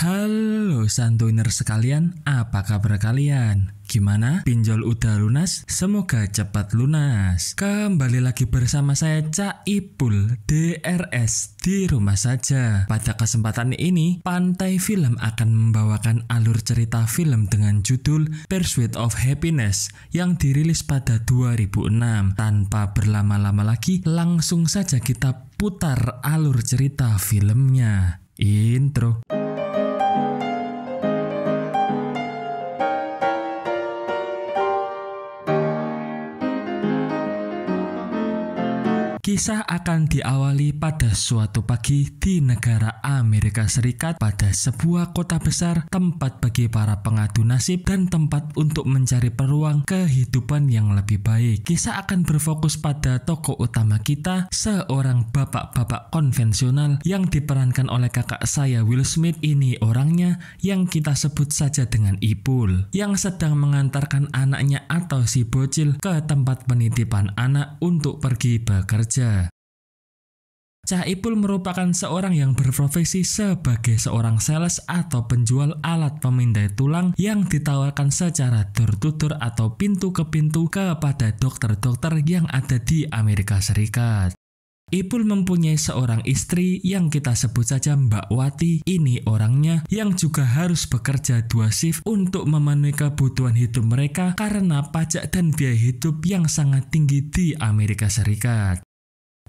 Halo santuner sekalian, apa kabar kalian? Gimana? Pinjol udah lunas? Semoga cepat lunas. Kembali lagi bersama saya Cak Ipul DRS di rumah saja. Pada kesempatan ini, Pantai Film akan membawakan alur cerita film dengan judul Pursuit of Happiness yang dirilis pada 2006. Tanpa berlama-lama lagi, langsung saja kita putar alur cerita filmnya. Intro. Kisah akan diawali pada suatu pagi di negara Amerika Serikat pada sebuah kota besar, tempat bagi para pengadu nasib dan tempat untuk mencari peluang kehidupan yang lebih baik. Kisah akan berfokus pada tokoh utama kita, seorang bapak-bapak konvensional yang diperankan oleh kakak saya Will Smith ini orangnya yang kita sebut saja dengan Ipul, yang sedang mengantarkan anaknya atau si bocil ke tempat penitipan anak untuk pergi bekerja Cah Ipul merupakan seorang yang berprofesi sebagai seorang sales atau penjual alat pemindai tulang yang ditawarkan secara door to atau pintu ke pintu kepada dokter-dokter yang ada di Amerika Serikat. Ipul mempunyai seorang istri yang kita sebut saja Mbak Wati ini orangnya yang juga harus bekerja dua shift untuk memenuhi kebutuhan hidup mereka karena pajak dan biaya hidup yang sangat tinggi di Amerika Serikat.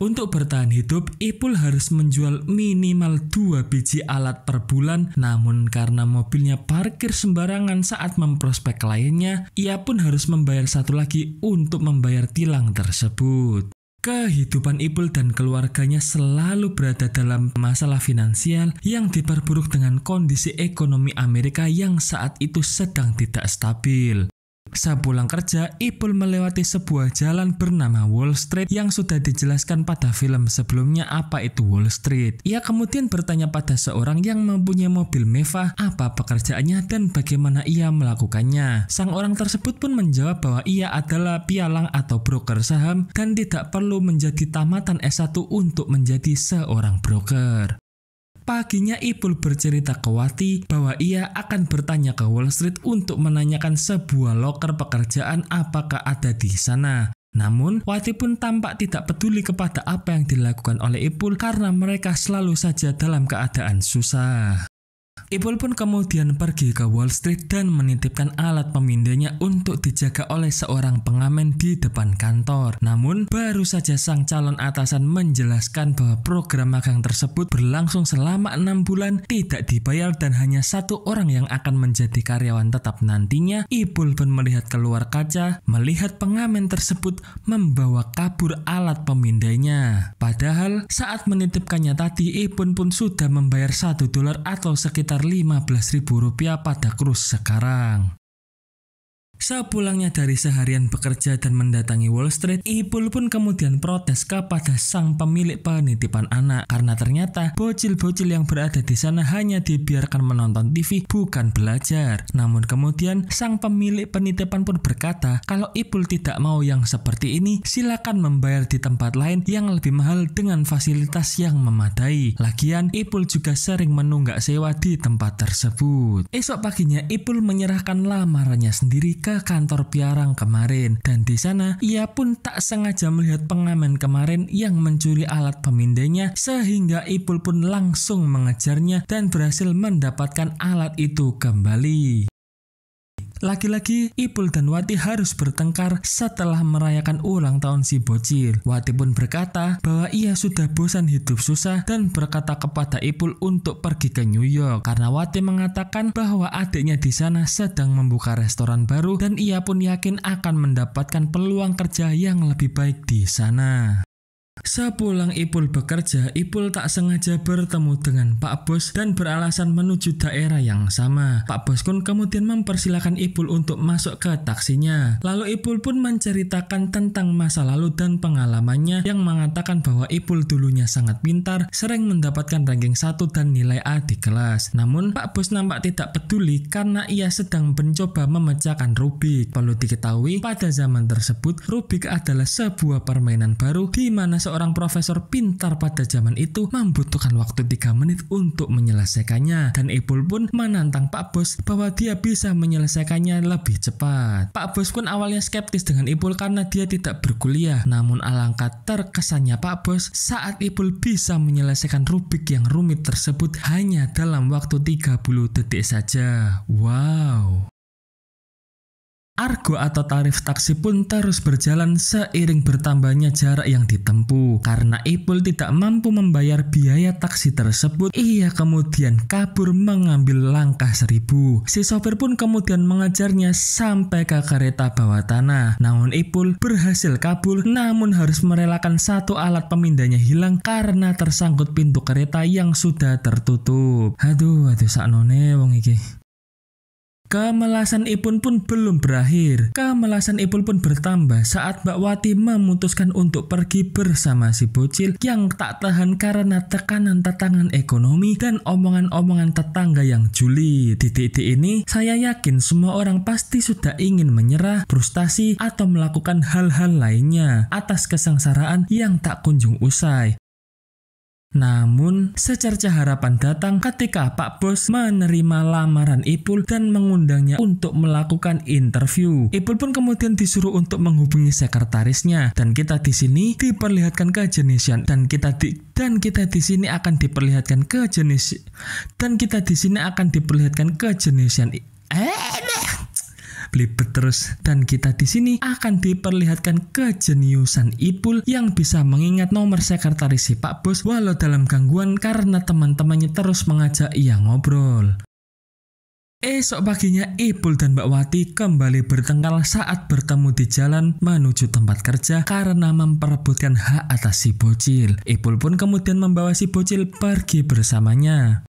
Untuk bertahan hidup, Ipul harus menjual minimal 2 biji alat per bulan. Namun karena mobilnya parkir sembarangan saat memprospek kliennya, ia pun harus membayar satu lagi untuk membayar tilang tersebut. Kehidupan Ipul dan keluarganya selalu berada dalam masalah finansial yang diperburuk dengan kondisi ekonomi Amerika yang saat itu sedang tidak stabil. Sepulang kerja, Ipul melewati sebuah jalan bernama Wall Street yang sudah dijelaskan pada film sebelumnya apa itu Wall Street. Ia kemudian bertanya pada seorang yang mempunyai mobil mewah apa pekerjaannya dan bagaimana ia melakukannya. Sang orang tersebut pun menjawab bahwa ia adalah pialang atau broker saham dan tidak perlu menjadi tamatan S1 untuk menjadi seorang broker. Paginya Ipul bercerita ke Wati bahwa ia akan bertanya ke Wall Street untuk menanyakan sebuah loker pekerjaan apakah ada di sana. Namun, Wati pun tampak tidak peduli kepada apa yang dilakukan oleh Ipul karena mereka selalu saja dalam keadaan susah. Ipul pun kemudian pergi ke Wall Street dan menitipkan alat pemindainya untuk dijaga oleh seorang pengamen di depan kantor. Namun, baru saja sang calon atasan menjelaskan bahwa program magang tersebut berlangsung selama enam bulan, tidak dibayar dan hanya satu orang yang akan menjadi karyawan tetap nantinya, Ipul pun melihat keluar kaca, melihat pengamen tersebut membawa kabur alat pemindainya. Padahal, saat menitipkannya tadi, Ipul pun sudah membayar satu dolar atau sekitar 15.000 rupiah pada krus sekarang. Sepulangnya dari seharian bekerja dan mendatangi Wall Street, Ipul pun kemudian protes kepada sang pemilik penitipan anak karena ternyata bocil-bocil yang berada di sana hanya dibiarkan menonton TV bukan belajar. Namun kemudian sang pemilik penitipan pun berkata kalau Ipul tidak mau yang seperti ini, silakan membayar di tempat lain yang lebih mahal dengan fasilitas yang memadai. Lagian Ipul juga sering menunggak sewa di tempat tersebut. Esok paginya Ipul menyerahkan lamarannya sendiri ke ke kantor Piarang kemarin dan di sana ia pun tak sengaja melihat pengamen kemarin yang mencuri alat pemindainya sehingga Ipul pun langsung mengejarnya dan berhasil mendapatkan alat itu kembali. Laki-laki Ipul dan Wati harus bertengkar setelah merayakan ulang tahun si bocil. Wati pun berkata bahwa ia sudah bosan hidup susah dan berkata kepada Ipul untuk pergi ke New York karena Wati mengatakan bahwa adiknya di sana sedang membuka restoran baru dan ia pun yakin akan mendapatkan peluang kerja yang lebih baik di sana. Sepulang Ipul bekerja, Ipul tak sengaja bertemu dengan Pak Bos dan beralasan menuju daerah yang sama. Pak Bos pun kemudian mempersilahkan Ipul untuk masuk ke taksinya. Lalu Ipul pun menceritakan tentang masa lalu dan pengalamannya yang mengatakan bahwa Ipul dulunya sangat pintar, sering mendapatkan ranking 1 dan nilai A di kelas. Namun Pak Bos nampak tidak peduli karena ia sedang mencoba memecahkan Rubik. Perlu diketahui, pada zaman tersebut Rubik adalah sebuah permainan baru di mana seorang profesor pintar pada zaman itu membutuhkan waktu 3 menit untuk menyelesaikannya dan Ipul pun menantang Pak Bos bahwa dia bisa menyelesaikannya lebih cepat. Pak Bos pun awalnya skeptis dengan Ipul karena dia tidak berkuliah. Namun alangkah terkesannya Pak Bos saat Ipul bisa menyelesaikan Rubik yang rumit tersebut hanya dalam waktu 30 detik saja. Wow. Argo atau tarif taksi pun terus berjalan seiring bertambahnya jarak yang ditempuh. Karena Ipul tidak mampu membayar biaya taksi tersebut, ia kemudian kabur mengambil langkah seribu. Si sopir pun kemudian mengejarnya sampai ke kereta bawah tanah. Namun Ipul berhasil kabur, namun harus merelakan satu alat pemindahnya hilang karena tersangkut pintu kereta yang sudah tertutup. Aduh, aduh saknone wong iki. Kemelasan Ipun pun belum berakhir. Kemelasan Ipun pun bertambah saat Mbak Wati memutuskan untuk pergi bersama si bocil yang tak tahan karena tekanan tetangan ekonomi dan omongan-omongan tetangga yang juli. Di titik ini, saya yakin semua orang pasti sudah ingin menyerah, frustasi, atau melakukan hal-hal lainnya atas kesengsaraan yang tak kunjung usai. Namun, secerca harapan datang ketika Pak Bos menerima lamaran Ipul dan mengundangnya untuk melakukan interview. Ipul pun kemudian disuruh untuk menghubungi sekretarisnya dan kita di sini diperlihatkan kejenisian dan kita di dan kita di sini akan diperlihatkan kejenis dan kita di sini akan diperlihatkan kejenisian. Eh? belibet terus dan kita di sini akan diperlihatkan kejeniusan Ipul yang bisa mengingat nomor sekretaris si Pak Bos walau dalam gangguan karena teman-temannya terus mengajak ia ngobrol. Esok paginya Ipul dan Mbak Wati kembali bertengkar saat bertemu di jalan menuju tempat kerja karena memperebutkan hak atas si bocil. Ipul pun kemudian membawa si bocil pergi bersamanya.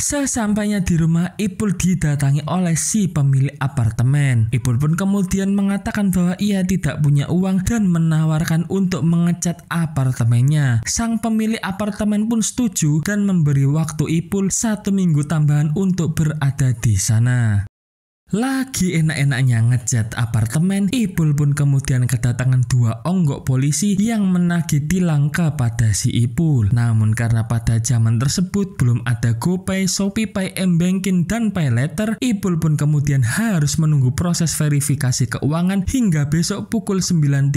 Sesampainya di rumah, Ipul didatangi oleh si pemilik apartemen. Ipul pun kemudian mengatakan bahwa ia tidak punya uang dan menawarkan untuk mengecat apartemennya. Sang pemilik apartemen pun setuju dan memberi waktu Ipul satu minggu tambahan untuk berada di sana. Lagi enak-enaknya ngejat apartemen, Ipul pun kemudian kedatangan dua onggok polisi yang menagiti langkah pada si Ipul. Namun karena pada zaman tersebut belum ada GoPay, ShopeePay, M-Banking, dan PayLater, Ipul pun kemudian harus menunggu proses verifikasi keuangan hingga besok pukul 9.30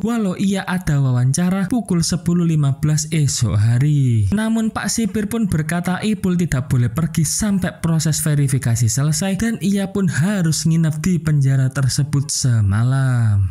walau ia ada wawancara pukul 10.15 esok hari. Namun Pak Sipir pun berkata Ipul tidak boleh pergi sampai proses verifikasi selesai dan ia pun harus nginep di penjara tersebut semalam.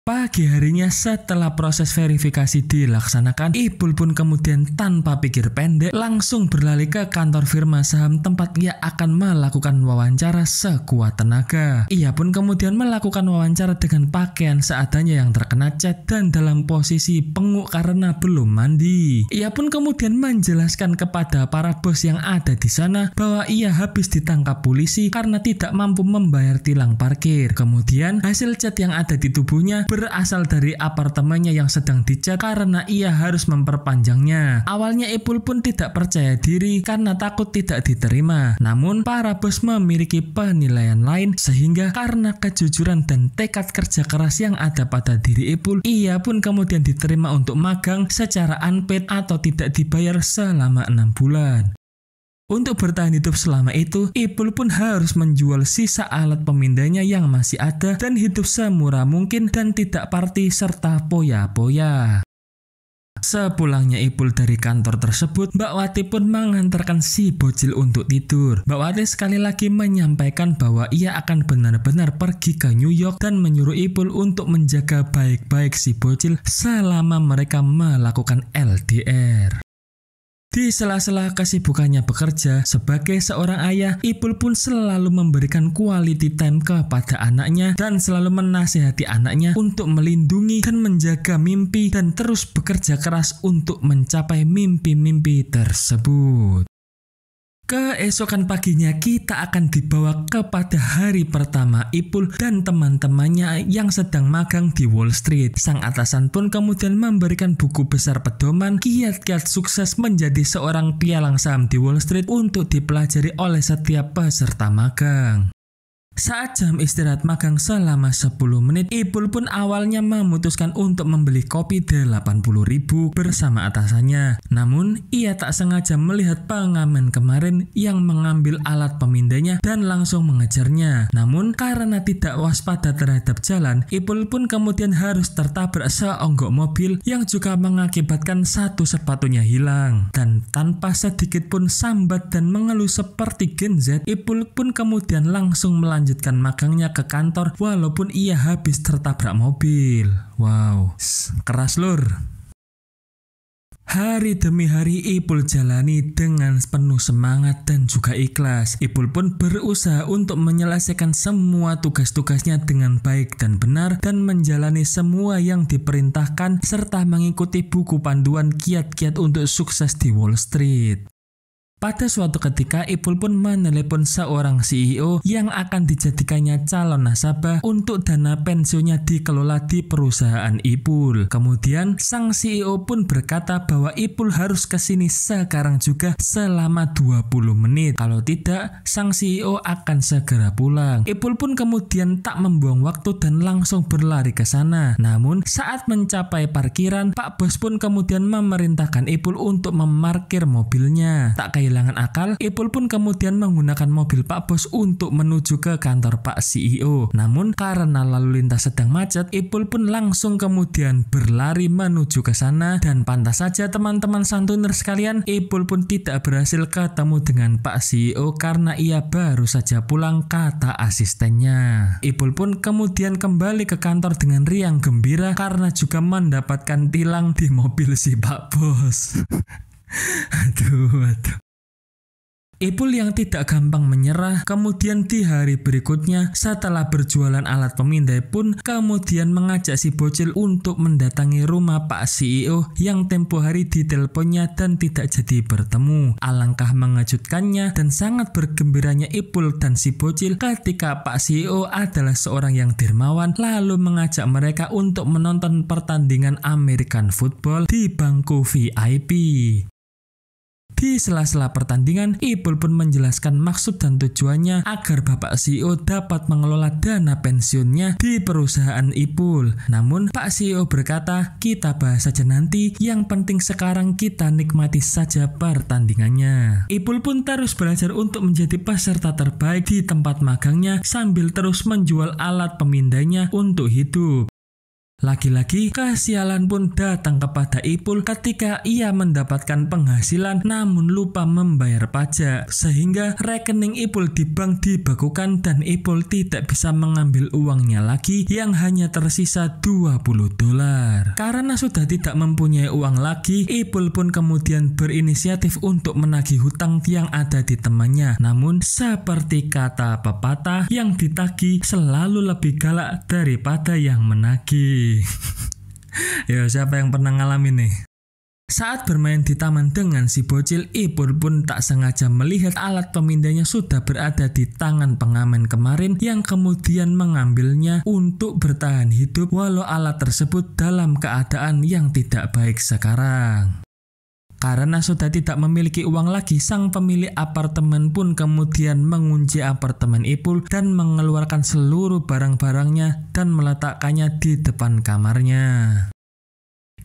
Pagi harinya setelah proses verifikasi dilaksanakan, Ipul pun kemudian tanpa pikir pendek langsung berlari ke kantor firma saham tempat ia akan melakukan wawancara sekuat tenaga. Ia pun kemudian melakukan wawancara dengan pakaian seadanya yang terkena cat dan dalam posisi penguk karena belum mandi. Ia pun kemudian menjelaskan kepada para bos yang ada di sana bahwa ia habis ditangkap polisi karena tidak mampu membayar tilang parkir. Kemudian hasil cat yang ada di tubuhnya berasal dari apartemennya yang sedang dicat karena ia harus memperpanjangnya. Awalnya Ipul pun tidak percaya diri karena takut tidak diterima. Namun para bos memiliki penilaian lain sehingga karena kejujuran dan tekad kerja keras yang ada pada diri Ipul, ia pun kemudian diterima untuk magang secara unpaid atau tidak dibayar selama enam bulan. Untuk bertahan hidup selama itu, Ipul pun harus menjual sisa alat pemindainya yang masih ada dan hidup semurah mungkin dan tidak party serta poya-poya. Sepulangnya Ipul dari kantor tersebut, Mbak Wati pun mengantarkan si bocil untuk tidur. Mbak Wati sekali lagi menyampaikan bahwa ia akan benar-benar pergi ke New York dan menyuruh Ipul untuk menjaga baik-baik si bocil selama mereka melakukan LDR. Di sela-sela kesibukannya bekerja, sebagai seorang ayah, Ipul pun selalu memberikan quality time kepada anaknya dan selalu menasehati anaknya untuk melindungi dan menjaga mimpi dan terus bekerja keras untuk mencapai mimpi-mimpi tersebut. Keesokan paginya kita akan dibawa kepada hari pertama Ipul dan teman-temannya yang sedang magang di Wall Street. Sang atasan pun kemudian memberikan buku besar pedoman kiat-kiat sukses menjadi seorang pialang saham di Wall Street untuk dipelajari oleh setiap peserta magang. Saat jam istirahat magang selama 10 menit, Ipul pun awalnya memutuskan untuk membeli kopi ribu bersama atasannya. Namun, ia tak sengaja melihat pengamen kemarin yang mengambil alat pemindainya dan langsung mengejarnya. Namun, karena tidak waspada terhadap jalan, Ipul pun kemudian harus tertabrak seonggok mobil yang juga mengakibatkan satu sepatunya hilang. Dan tanpa sedikit pun sambat dan mengeluh seperti Gen Z, Ipul pun kemudian langsung melanjutkan melanjutkan magangnya ke kantor walaupun ia habis tertabrak mobil. Wow, keras lur. Hari demi hari Ipul jalani dengan penuh semangat dan juga ikhlas. Ipul pun berusaha untuk menyelesaikan semua tugas-tugasnya dengan baik dan benar dan menjalani semua yang diperintahkan serta mengikuti buku panduan kiat-kiat untuk sukses di Wall Street. Pada suatu ketika, Ipul pun menelepon seorang CEO yang akan dijadikannya calon nasabah untuk dana pensiunnya dikelola di perusahaan Ipul. Kemudian, sang CEO pun berkata bahwa Ipul harus ke sini sekarang juga selama 20 menit. Kalau tidak, sang CEO akan segera pulang. Ipul pun kemudian tak membuang waktu dan langsung berlari ke sana. Namun, saat mencapai parkiran, Pak Bos pun kemudian memerintahkan Ipul untuk memarkir mobilnya. Tak kayak kehilangan akal, Ipul pun kemudian menggunakan mobil Pak Bos untuk menuju ke kantor Pak CEO. Namun karena lalu lintas sedang macet, Ipul pun langsung kemudian berlari menuju ke sana dan pantas saja teman-teman santuner sekalian, Ipul pun tidak berhasil ketemu dengan Pak CEO karena ia baru saja pulang kata asistennya. Ipul pun kemudian kembali ke kantor dengan riang gembira karena juga mendapatkan tilang di mobil si Pak Bos. aduh, aduh. Ipul yang tidak gampang menyerah, kemudian di hari berikutnya setelah berjualan alat pemindai pun kemudian mengajak si bocil untuk mendatangi rumah Pak CEO yang tempo hari diteleponnya dan tidak jadi bertemu. Alangkah mengejutkannya dan sangat bergembiranya Ipul dan si bocil ketika Pak CEO adalah seorang yang dermawan lalu mengajak mereka untuk menonton pertandingan American Football di bangku VIP. Di sela-sela pertandingan, Ipul pun menjelaskan maksud dan tujuannya agar Bapak CEO dapat mengelola dana pensiunnya di perusahaan Ipul. Namun, Pak CEO berkata, kita bahas saja nanti, yang penting sekarang kita nikmati saja pertandingannya. Ipul pun terus belajar untuk menjadi peserta terbaik di tempat magangnya sambil terus menjual alat pemindainya untuk hidup. Lagi-lagi, kesialan pun datang kepada Ipul ketika ia mendapatkan penghasilan namun lupa membayar pajak. Sehingga rekening Ipul di bank dibekukan dan Ipul tidak bisa mengambil uangnya lagi yang hanya tersisa 20 dolar. Karena sudah tidak mempunyai uang lagi, Ipul pun kemudian berinisiatif untuk menagih hutang yang ada di temannya. Namun, seperti kata pepatah, yang ditagih selalu lebih galak daripada yang menagih. ya siapa yang pernah ngalamin nih? Saat bermain di taman dengan si bocil Ipur pun tak sengaja melihat alat pemindainya sudah berada di tangan pengamen kemarin yang kemudian mengambilnya untuk bertahan hidup walau alat tersebut dalam keadaan yang tidak baik sekarang. Karena sudah tidak memiliki uang lagi, sang pemilik apartemen pun kemudian mengunci apartemen Ipul dan mengeluarkan seluruh barang-barangnya dan meletakkannya di depan kamarnya.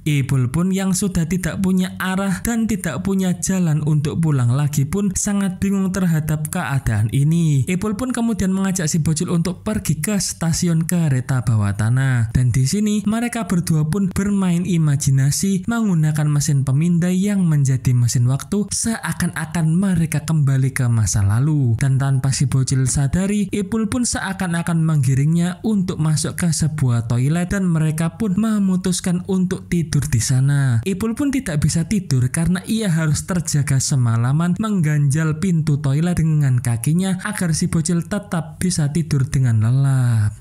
Ibul pun yang sudah tidak punya arah dan tidak punya jalan untuk pulang lagi pun sangat bingung terhadap keadaan ini. Ibul pun kemudian mengajak si bocil untuk pergi ke stasiun kereta bawah tanah. Dan di sini mereka berdua pun bermain imajinasi menggunakan mesin pemindai yang menjadi mesin waktu seakan-akan mereka kembali ke masa lalu. Dan tanpa si bocil sadari, Ibul pun seakan-akan menggiringnya untuk masuk ke sebuah toilet dan mereka pun memutuskan untuk tidur tidur di sana. Ipul pun tidak bisa tidur karena ia harus terjaga semalaman mengganjal pintu toilet dengan kakinya agar si bocil tetap bisa tidur dengan lelap.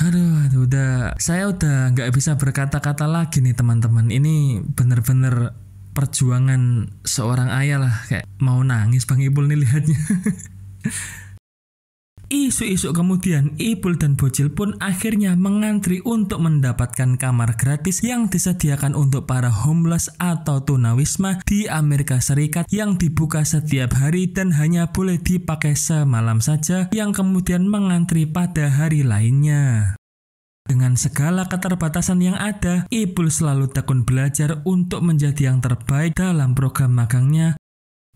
Aduh, aduh, udah, saya udah nggak bisa berkata-kata lagi nih teman-teman. Ini bener-bener perjuangan seorang ayah lah, kayak mau nangis Bang Ipul nih lihatnya. Isu-isu kemudian, Ipul dan Bocil pun akhirnya mengantri untuk mendapatkan kamar gratis yang disediakan untuk para homeless atau tunawisma di Amerika Serikat yang dibuka setiap hari dan hanya boleh dipakai semalam saja yang kemudian mengantri pada hari lainnya. Dengan segala keterbatasan yang ada, Ipul selalu tekun belajar untuk menjadi yang terbaik dalam program magangnya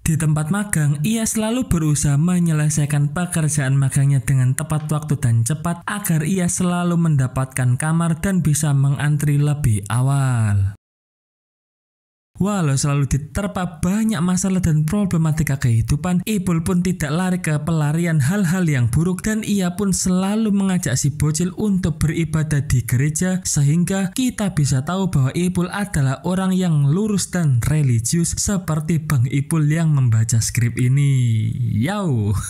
di tempat magang, ia selalu berusaha menyelesaikan pekerjaan magangnya dengan tepat waktu dan cepat agar ia selalu mendapatkan kamar dan bisa mengantri lebih awal. Walau selalu diterpa banyak masalah dan problematika kehidupan, Ipul pun tidak lari ke pelarian hal-hal yang buruk dan ia pun selalu mengajak si bocil untuk beribadah di gereja sehingga kita bisa tahu bahwa Ipul adalah orang yang lurus dan religius seperti Bang Ipul yang membaca skrip ini. Yau.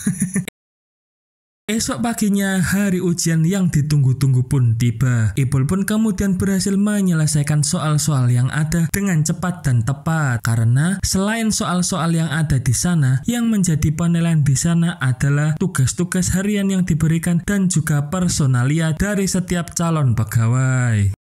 Esok paginya, hari ujian yang ditunggu-tunggu pun tiba. Ipul pun kemudian berhasil menyelesaikan soal-soal yang ada dengan cepat dan tepat. Karena selain soal-soal yang ada di sana, yang menjadi penilaian di sana adalah tugas-tugas harian yang diberikan dan juga personalia dari setiap calon pegawai.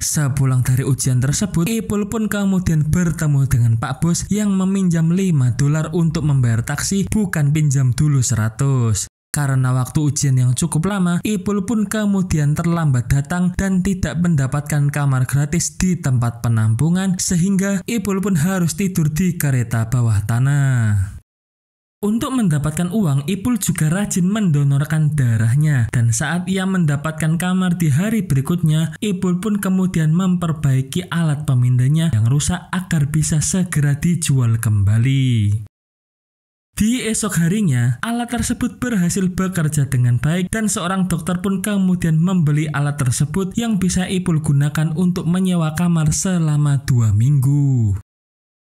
Sepulang dari ujian tersebut, Ipul pun kemudian bertemu dengan Pak Bos yang meminjam 5 dolar untuk membayar taksi bukan pinjam dulu 100. Karena waktu ujian yang cukup lama, Ipul pun kemudian terlambat datang dan tidak mendapatkan kamar gratis di tempat penampungan sehingga Ipul pun harus tidur di kereta bawah tanah. Untuk mendapatkan uang, Ipul juga rajin mendonorkan darahnya dan saat ia mendapatkan kamar di hari berikutnya, Ipul pun kemudian memperbaiki alat pemindainya yang rusak agar bisa segera dijual kembali. Di esok harinya, alat tersebut berhasil bekerja dengan baik dan seorang dokter pun kemudian membeli alat tersebut yang bisa Ipul gunakan untuk menyewa kamar selama dua minggu.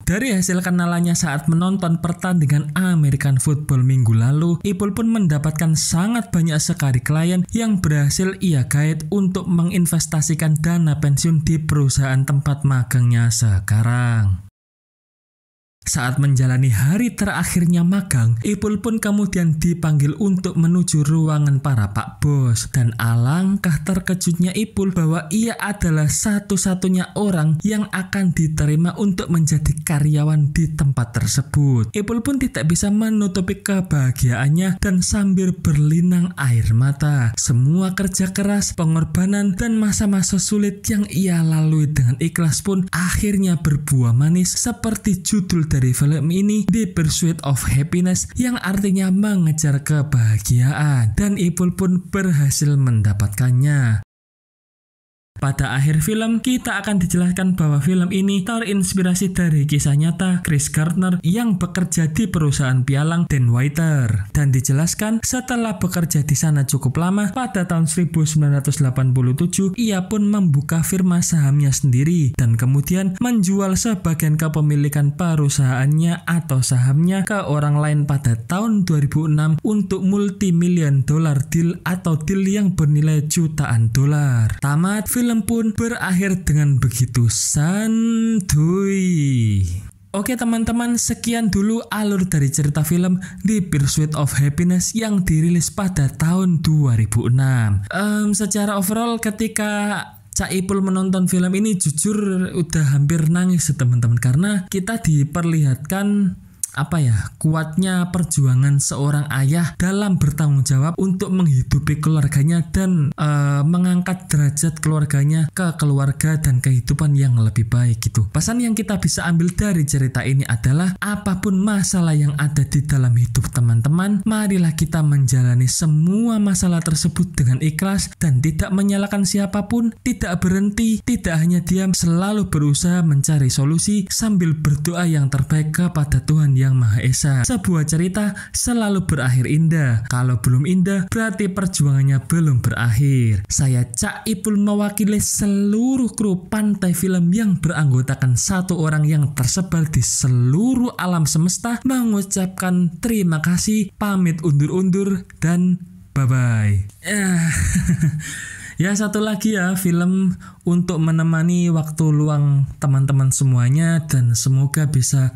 Dari hasil kenalannya saat menonton pertandingan American Football minggu lalu, Ipul pun mendapatkan sangat banyak sekali klien yang berhasil ia kait untuk menginvestasikan dana pensiun di perusahaan tempat magangnya sekarang. Saat menjalani hari terakhirnya magang, Ipul pun kemudian dipanggil untuk menuju ruangan para pak bos. Dan alangkah terkejutnya Ipul bahwa ia adalah satu-satunya orang yang akan diterima untuk menjadi karyawan di tempat tersebut. Ipul pun tidak bisa menutupi kebahagiaannya dan sambil berlinang air mata. Semua kerja keras, pengorbanan, dan masa-masa sulit yang ia lalui dengan ikhlas pun akhirnya berbuah manis seperti judul dari film ini The Pursuit of Happiness yang artinya mengejar kebahagiaan dan Ipul pun berhasil mendapatkannya. Pada akhir film, kita akan dijelaskan bahwa film ini terinspirasi dari kisah nyata Chris Gardner yang bekerja di perusahaan pialang Dan Whiter. Dan dijelaskan setelah bekerja di sana cukup lama, pada tahun 1987 ia pun membuka firma sahamnya sendiri dan kemudian menjual sebagian kepemilikan perusahaannya atau sahamnya ke orang lain pada tahun 2006 untuk multi multi-million dollar deal atau deal yang bernilai jutaan dolar. Tamat film film pun berakhir dengan begitu santuy. Oke teman-teman, sekian dulu alur dari cerita film The Pursuit of Happiness yang dirilis pada tahun 2006. Um, secara overall ketika Cak Ipul menonton film ini jujur udah hampir nangis teman-teman karena kita diperlihatkan apa ya kuatnya perjuangan seorang ayah dalam bertanggung jawab untuk menghidupi keluarganya dan e, mengangkat derajat keluarganya ke keluarga dan kehidupan yang lebih baik gitu. Pesan yang kita bisa ambil dari cerita ini adalah apapun masalah yang ada di dalam hidup teman-teman, marilah kita menjalani semua masalah tersebut dengan ikhlas dan tidak menyalahkan siapapun, tidak berhenti, tidak hanya diam, selalu berusaha mencari solusi sambil berdoa yang terbaik kepada Tuhan yang yang Maha Esa. Sebuah cerita selalu berakhir indah. Kalau belum indah, berarti perjuangannya belum berakhir. Saya Cak Ipul mewakili seluruh kru pantai film yang beranggotakan satu orang yang tersebar di seluruh alam semesta mengucapkan terima kasih, pamit undur-undur, dan bye-bye. Ya satu lagi ya film untuk menemani waktu luang teman-teman semuanya dan semoga bisa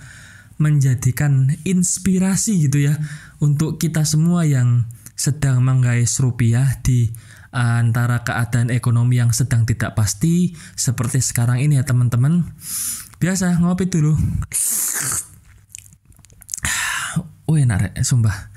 menjadikan inspirasi gitu ya untuk kita semua yang sedang menggais rupiah di eh, antara keadaan ekonomi yang sedang tidak pasti seperti sekarang ini ya teman-teman. Biasa ngopi dulu. Oh enak, sumpah.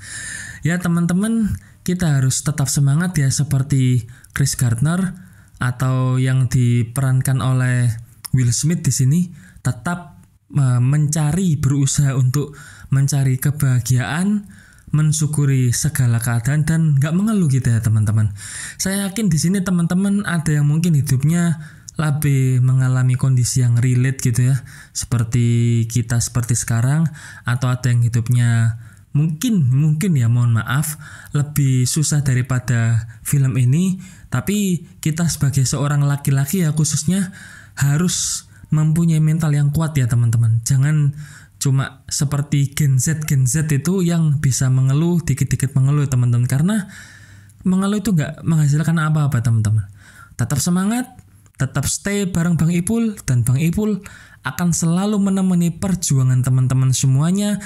Ya teman-teman, kita harus tetap semangat ya seperti Chris Gardner atau yang diperankan oleh Will Smith di sini tetap mencari berusaha untuk mencari kebahagiaan mensyukuri segala keadaan dan nggak mengeluh gitu ya teman-teman saya yakin di sini teman-teman ada yang mungkin hidupnya lebih mengalami kondisi yang relate gitu ya seperti kita seperti sekarang atau ada yang hidupnya mungkin mungkin ya mohon maaf lebih susah daripada film ini tapi kita sebagai seorang laki-laki ya khususnya harus mempunyai mental yang kuat ya teman-teman. Jangan cuma seperti Gen Z Gen Z itu yang bisa mengeluh dikit-dikit mengeluh teman-teman karena mengeluh itu nggak menghasilkan apa-apa teman-teman tetap semangat tetap stay bareng Bang Ipul dan Bang Ipul akan selalu menemani perjuangan teman-teman semuanya